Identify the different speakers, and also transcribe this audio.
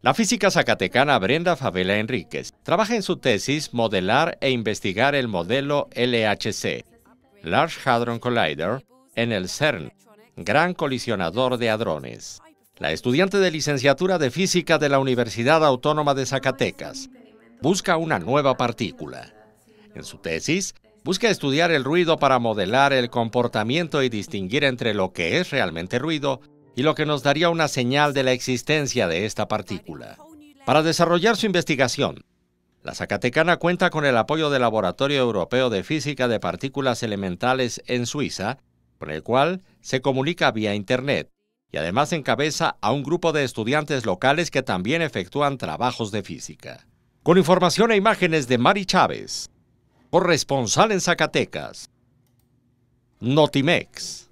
Speaker 1: La física zacatecana Brenda Favela Enríquez trabaja en su tesis Modelar e investigar el modelo LHC, Large Hadron Collider, en el CERN, Gran Colisionador de Hadrones. La estudiante de licenciatura de física de la Universidad Autónoma de Zacatecas busca una nueva partícula. En su tesis, busca estudiar el ruido para modelar el comportamiento y distinguir entre lo que es realmente ruido y lo que nos daría una señal de la existencia de esta partícula. Para desarrollar su investigación, la Zacatecana cuenta con el apoyo del Laboratorio Europeo de Física de Partículas Elementales en Suiza, con el cual se comunica vía Internet, y además encabeza a un grupo de estudiantes locales que también efectúan trabajos de física. Con información e imágenes de Mari Chávez, corresponsal en Zacatecas, Notimex.